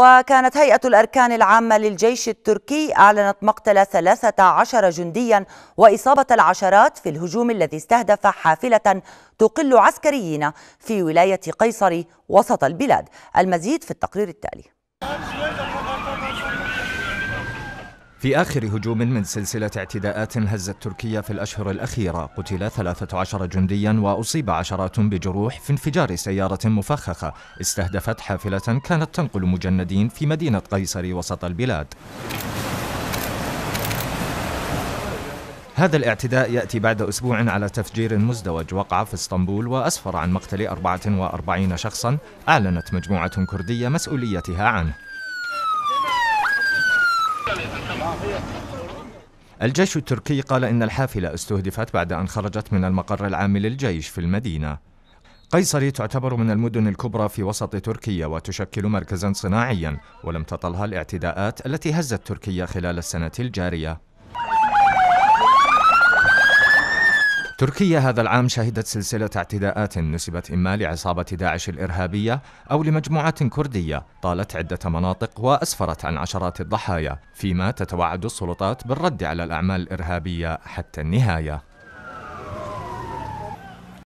وكانت هيئة الأركان العامة للجيش التركي أعلنت مقتل 13 جنديا وإصابة العشرات في الهجوم الذي استهدف حافلة تقل عسكريين في ولاية قيصر وسط البلاد المزيد في التقرير التالي في آخر هجوم من سلسلة اعتداءات هزت تركيا في الأشهر الأخيرة قتل 13 جنديا وأصيب عشرات بجروح في انفجار سيارة مفخخة استهدفت حافلة كانت تنقل مجندين في مدينة قيصر وسط البلاد هذا الاعتداء يأتي بعد أسبوع على تفجير مزدوج وقع في اسطنبول وأسفر عن مقتل 44 شخصا أعلنت مجموعة كردية مسؤوليتها عنه الجيش التركي قال إن الحافلة استهدفت بعد أن خرجت من المقر العام للجيش في المدينة قيصري تعتبر من المدن الكبرى في وسط تركيا وتشكل مركزا صناعيا ولم تطلها الاعتداءات التي هزت تركيا خلال السنة الجارية تركيا هذا العام شهدت سلسلة اعتداءات نسبت إما لعصابة داعش الإرهابية أو لمجموعة كردية طالت عدة مناطق وأسفرت عن عشرات الضحايا، فيما تتوعد السلطات بالرد على الأعمال الإرهابية حتى النهاية.